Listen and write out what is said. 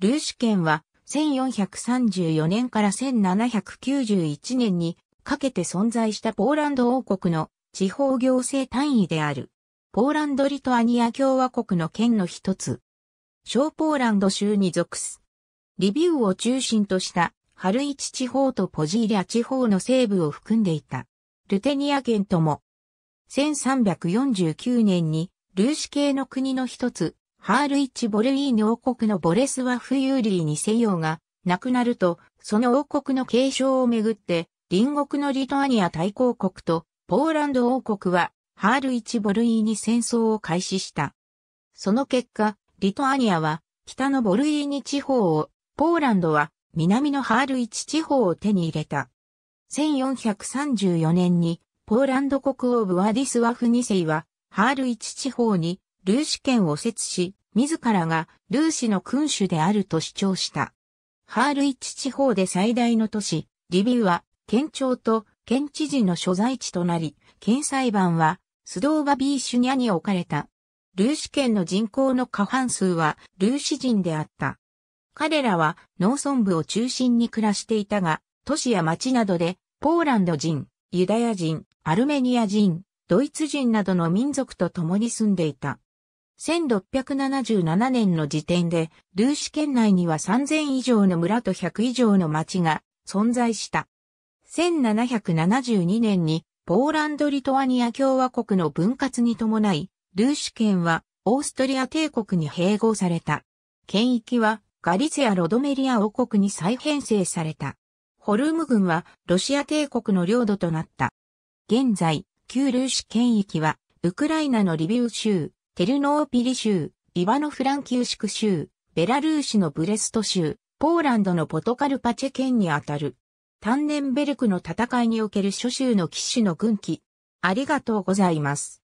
ルーシ県は1434年から1791年にかけて存在したポーランド王国の地方行政単位である。ポーランド・リトアニア共和国の県の一つ。小ポーランド州に属す。リビウを中心としたハルイチ地方とポジーリア地方の西部を含んでいた。ルテニア県とも。1349年にルーシ系の国の一つ、ハールイチ・ボルイーニ王国のボレスワフユーリーに西洋が亡くなると、その王国の継承をめぐって、隣国のリトアニア大公国とポーランド王国は、ハールイチ・ボルイーニ戦争を開始した。その結果、リトアニアは北のボルイーニ地方を、ポーランドは南のハールイチ地方を手に入れた。1434年にポーランド国王ブワディスワフ2世はハールイチ地方にルーシ権を設し、自らがルーシの君主であると主張した。ハールイチ地方で最大の都市、リビウは、県庁と県知事の所在地となり、県裁判は、スドーバビーシュニャに置かれた。ルーシ県の人口の過半数は、ルーシ人であった。彼らは、農村部を中心に暮らしていたが、都市や町などで、ポーランド人、ユダヤ人、アルメニア人、ドイツ人などの民族と共に住んでいた。1677年の時点で、ルーシ県内には3000以上の村と100以上の町が存在した。1772年に、ポーランド・リトアニア共和国の分割に伴い、ルーシ県はオーストリア帝国に併合された。県域はガリツア・ロドメリア王国に再編成された。ホルム軍はロシア帝国の領土となった。現在、旧ルーシ県域はウクライナのリビウ州、テルノーピリ州、イワノフランキウシク州、ベラルーシのブレスト州、ポーランドのポトカルパチェ県にあたる。タンネンベルクの戦いにおける諸州の騎士の軍旗。ありがとうございます。